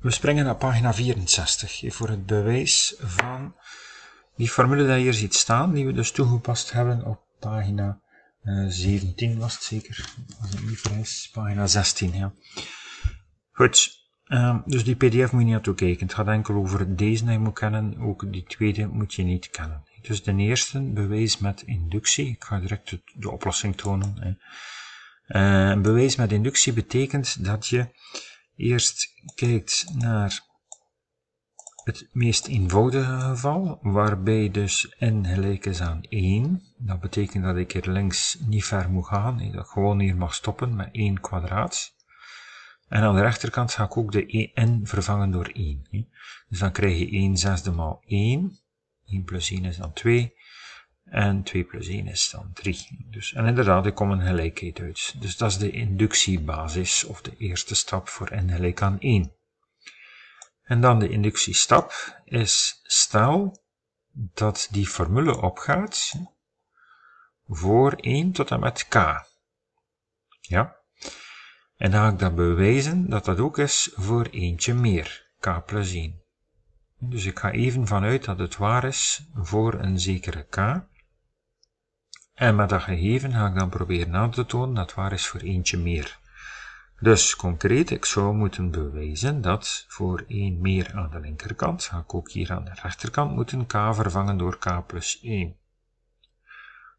We springen naar pagina 64 voor het bewijs van die formule die hier ziet staan, die we dus toegepast hebben op pagina 17 eh, was het zeker, als ik niet pagina 16. Ja. Goed, ehm, dus die pdf moet je niet naartoe kijken. Het gaat enkel over deze die je moet kennen, ook die tweede moet je niet kennen. Dus de eerste, bewijs met inductie. Ik ga direct de oplossing tonen. Eh, bewijs met inductie betekent dat je eerst kijkt naar het meest eenvoudige geval, waarbij dus n gelijk is aan 1. Dat betekent dat ik hier links niet ver moet gaan, dat ik gewoon hier mag stoppen met 1 kwadraat. En aan de rechterkant ga ik ook de e n vervangen door 1. Dus dan krijg je 1 zesde maal 1. 1 plus 1 is dan 2. En 2 plus 1 is dan 3. Dus, en inderdaad, ik kom een gelijkheid uit. Dus dat is de inductiebasis of de eerste stap voor n gelijk aan 1. En dan de inductiestap is stel dat die formule opgaat voor 1 tot en met k. Ja? En dan ga ik dan bewijzen dat dat ook is voor eentje meer, k plus 1. Dus ik ga even vanuit dat het waar is voor een zekere k. En met dat gegeven ga ik dan proberen aan te tonen dat waar is voor eentje meer. Dus concreet, ik zou moeten bewijzen dat voor 1 meer aan de linkerkant, ga ik ook hier aan de rechterkant moeten k vervangen door k plus 1.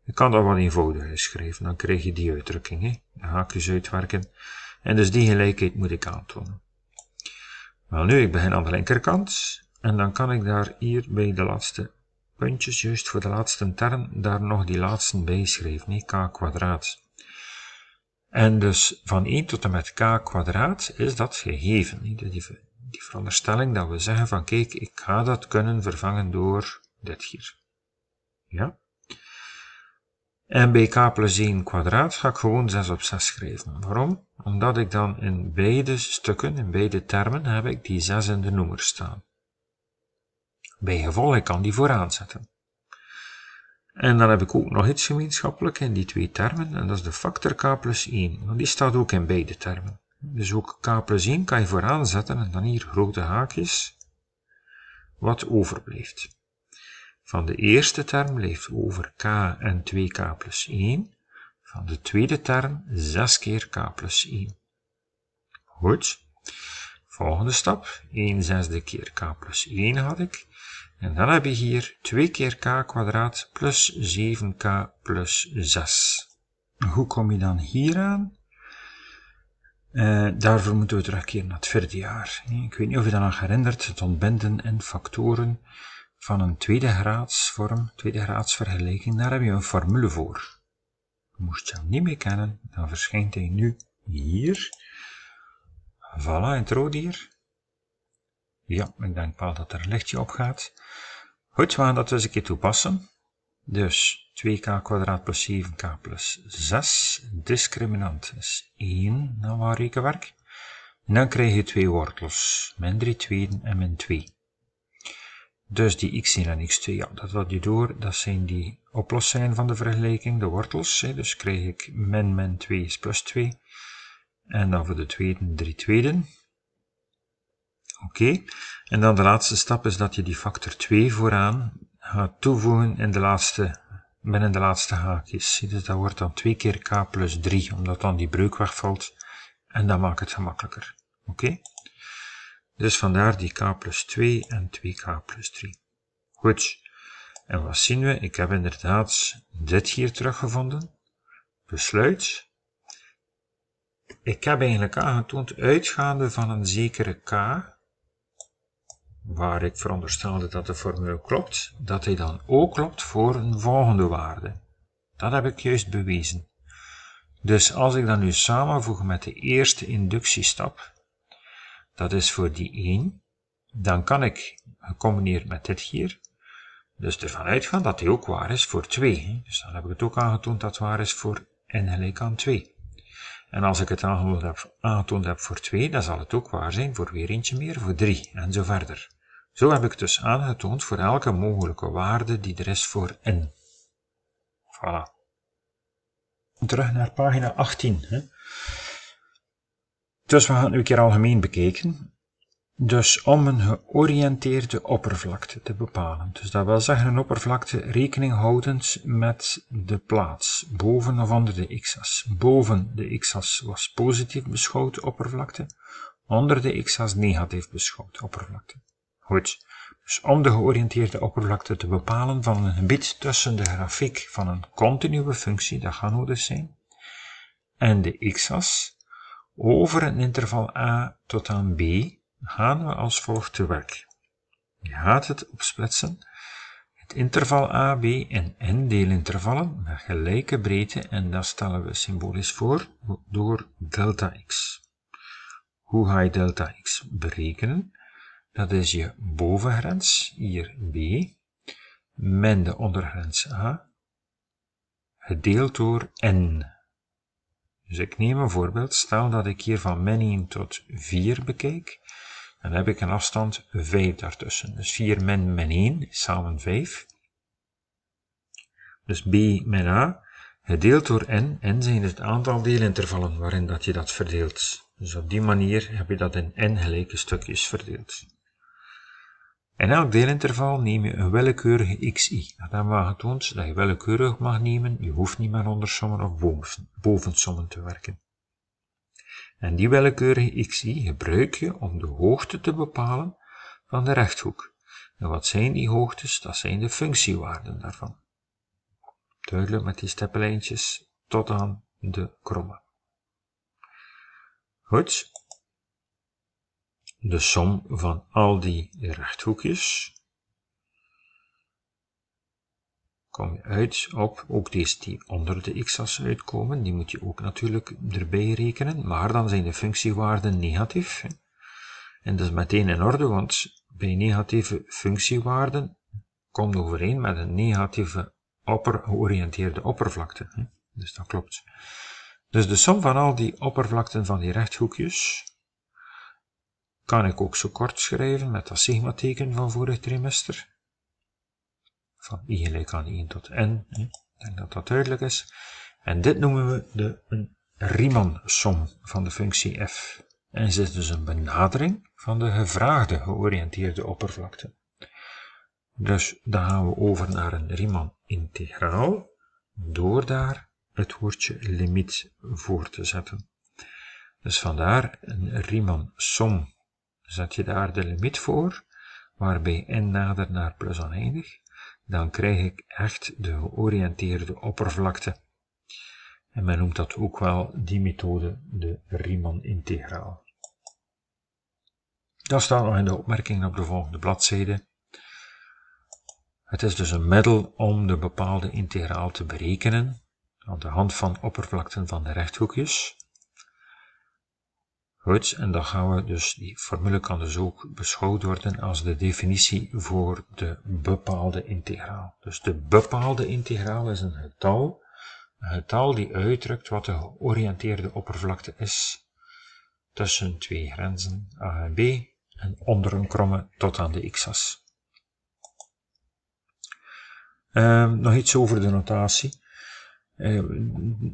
Ik kan dat wat eenvoudiger schrijven, dan krijg je die uitdrukking. De haakjes dus uitwerken. En dus die gelijkheid moet ik aantonen. Wel nu, ik begin aan de linkerkant. En dan kan ik daar hier bij de laatste puntjes juist voor de laatste term daar nog die laatste bij schreef, nee, k kwadraat. En dus van 1 tot en met k kwadraat is dat gegeven. Nee, die, die veronderstelling dat we zeggen van kijk, ik ga dat kunnen vervangen door dit hier. Ja? En bij k plus 1 kwadraat ga ik gewoon 6 op 6 schrijven. Waarom? Omdat ik dan in beide stukken, in beide termen, heb ik die 6 in de noemer staan. Bij ik kan die vooraan zetten. En dan heb ik ook nog iets gemeenschappelijk in die twee termen, en dat is de factor k plus 1, want die staat ook in beide termen. Dus ook k plus 1 kan je vooraan zetten, en dan hier grote haakjes, wat overblijft. Van de eerste term blijft over k en 2k plus 1, van de tweede term 6 keer k plus 1. Goed. Volgende stap, 1 zesde keer k plus 1 had ik. En dan heb je hier 2 keer k kwadraat plus 7k plus 6. Hoe kom je dan hier aan? Eh, daarvoor moeten we terugkeren naar het vierde jaar. Ik weet niet of je dat al herinnert, het ontbinden en factoren van een tweede graadsvorm, tweede graadsvergelijking, daar heb je een formule voor. Moest je hem niet meer kennen, dan verschijnt hij nu hier. Voilà, intro hier. Ja, ik denk wel dat er een lichtje op gaat. Goed, we gaan dat dus een keer toepassen. Dus 2k plus 7k plus 6, discriminant is 1, na waar rekenwerk. En dan krijg je twee wortels, min 3 tweeden en min 2. Dus die x1 en x2, ja, dat wat je door, dat zijn die oplossingen van de vergelijking, de wortels. Dus krijg ik min min 2 is plus 2. En dan voor de tweede 3 tweeden. Oké. Okay. En dan de laatste stap is dat je die factor 2 vooraan gaat toevoegen in de laatste, binnen de laatste haakjes. Dus dat wordt dan 2 keer k plus 3, omdat dan die breuk wegvalt. En dat maakt het gemakkelijker. Oké? Okay. Dus vandaar die k plus 2 en 2k plus 3. Goed. En wat zien we? Ik heb inderdaad dit hier teruggevonden. Besluit. Ik heb eigenlijk aangetoond, uitgaande van een zekere k, waar ik veronderstelde dat de formule klopt, dat hij dan ook klopt voor een volgende waarde. Dat heb ik juist bewezen. Dus als ik dan nu samenvoeg met de eerste inductiestap, dat is voor die 1, dan kan ik, gecombineerd met dit hier, dus ervan uitgaan dat hij ook waar is voor 2. Dus dan heb ik het ook aangetoond dat het waar is voor n gelijk aan 2. En als ik het aangetoond heb, aangetoond heb voor twee, dan zal het ook waar zijn voor weer eentje meer, voor drie, en zo verder. Zo heb ik het dus aangetoond voor elke mogelijke waarde die er is voor n. Voilà. Terug naar pagina 18. Hè. Dus we gaan het nu een keer algemeen bekijken dus om een georiënteerde oppervlakte te bepalen. Dus dat wil zeggen een oppervlakte rekening houdend met de plaats, boven of onder de x-as. Boven de x-as was positief beschouwd oppervlakte, onder de x-as negatief beschouwd oppervlakte. Goed, dus om de georiënteerde oppervlakte te bepalen van een gebied tussen de grafiek van een continue functie, dat gaan nou we dus zijn, en de x-as, over een interval a tot aan b, Gaan we als volgt te werk. Je gaat het opsplitsen, het interval a, b en n deelintervallen met gelijke breedte en dat stellen we symbolisch voor door delta x. Hoe ga je delta x berekenen? Dat is je bovengrens, hier b, min de ondergrens a, gedeeld door n. Dus ik neem een voorbeeld, stel dat ik hier van min 1 tot 4 bekijk, dan heb ik een afstand 5 daartussen. Dus 4 min min 1 is samen 5. Dus b min a gedeeld door n. n zijn dus het aantal deelintervallen waarin dat je dat verdeelt. Dus op die manier heb je dat in n gelijke stukjes verdeeld. In elk deelinterval neem je een willekeurige xi. Dat hebben we getoond dat je willekeurig mag nemen. Je hoeft niet met ondersommen of boven sommen te werken. En die willekeurige xi gebruik je om de hoogte te bepalen van de rechthoek. En wat zijn die hoogtes? Dat zijn de functiewaarden daarvan. Duidelijk met die steppenlijntjes tot aan de kromme. Goed. De som van al die rechthoekjes kom je uit op ook deze die onder de x-as uitkomen. Die moet je ook natuurlijk erbij rekenen, maar dan zijn de functiewaarden negatief. En dat is meteen in orde, want bij negatieve functiewaarden komt overeen met een negatieve opper georiënteerde oppervlakte. Dus dat klopt. Dus de som van al die oppervlakten van die rechthoekjes kan ik ook zo kort schrijven met dat sigma-teken van vorig trimester van i gelijk aan 1 tot N. Ik denk dat dat duidelijk is. En dit noemen we de Riemann-som van de functie f. En is dus een benadering van de gevraagde georiënteerde oppervlakte. Dus dan gaan we over naar een Riemann-integraal door daar het woordje limiet voor te zetten. Dus vandaar een Riemann-som zet je daar de limiet voor, waarbij n nader naar plus oneindig dan krijg ik echt de georiënteerde oppervlakte. En men noemt dat ook wel, die methode, de Riemann-integraal. Dat staat nog in de opmerkingen op de volgende bladzijde. Het is dus een middel om de bepaalde integraal te berekenen aan de hand van oppervlakten van de rechthoekjes. Goed, en dan gaan we dus die formule kan dus ook beschouwd worden als de definitie voor de bepaalde integraal. Dus de bepaalde integraal is een getal, een getal die uitdrukt wat de georiënteerde oppervlakte is tussen twee grenzen A en B en onder een kromme tot aan de x-as. Ehm, nog iets over de notatie. Eh,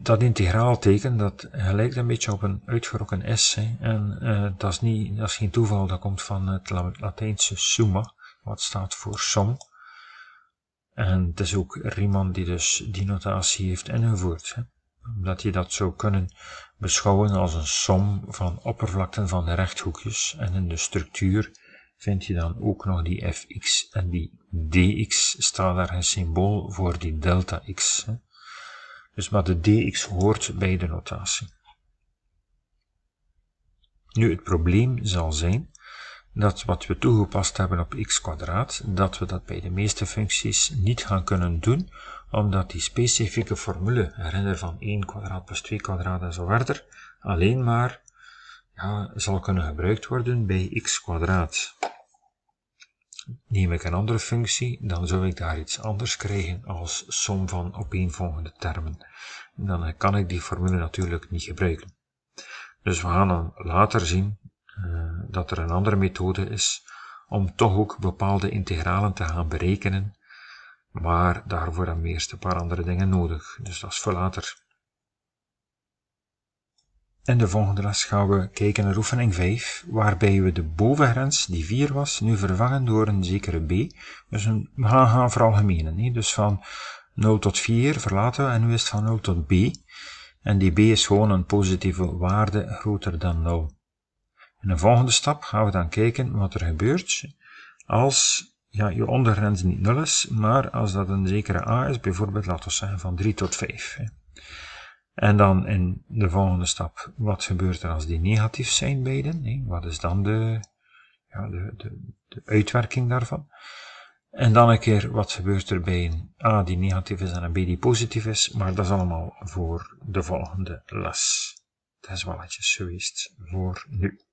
dat integraalteken, dat eh, lijkt een beetje op een uitgerokken S. Hè. En eh, dat, is niet, dat is geen toeval, dat komt van het Latijnse summa, wat staat voor som. En het is ook Riemann die dus die notatie heeft ingevoerd. Hè. Omdat je dat zou kunnen beschouwen als een som van oppervlakten van de rechthoekjes. En in de structuur vind je dan ook nog die fx en die dx staat daar een symbool voor die delta x. Dus maar de dx hoort bij de notatie. Nu, het probleem zal zijn dat wat we toegepast hebben op x kwadraat, dat we dat bij de meeste functies niet gaan kunnen doen, omdat die specifieke formule, herinner van 1 kwadraat plus 2 kwadraat en zo verder, alleen maar ja, zal kunnen gebruikt worden bij x kwadraat. Neem ik een andere functie, dan zou ik daar iets anders krijgen als som van opeenvolgende termen. Dan kan ik die formule natuurlijk niet gebruiken. Dus we gaan dan later zien eh, dat er een andere methode is om toch ook bepaalde integralen te gaan berekenen. Maar daarvoor hebben we eerst een paar andere dingen nodig. Dus dat is voor later. In de volgende les gaan we kijken naar oefening 5, waarbij we de bovengrens, die 4 was, nu vervangen door een zekere b. Dus een, we gaan, gaan veralgemenen. Dus van 0 tot 4 verlaten we en nu is het van 0 tot b. En die b is gewoon een positieve waarde groter dan 0. In de volgende stap gaan we dan kijken wat er gebeurt als ja, je ondergrens niet 0 is, maar als dat een zekere a is, bijvoorbeeld laten we zeggen van 3 tot 5. En dan in de volgende stap, wat gebeurt er als die negatief zijn beiden? Nee, wat is dan de, ja, de, de, de, uitwerking daarvan? En dan een keer, wat gebeurt er bij een A ah, die negatief is en een B die positief is? Maar dat is allemaal voor de volgende les. Dat is wel iets geweest voor nu.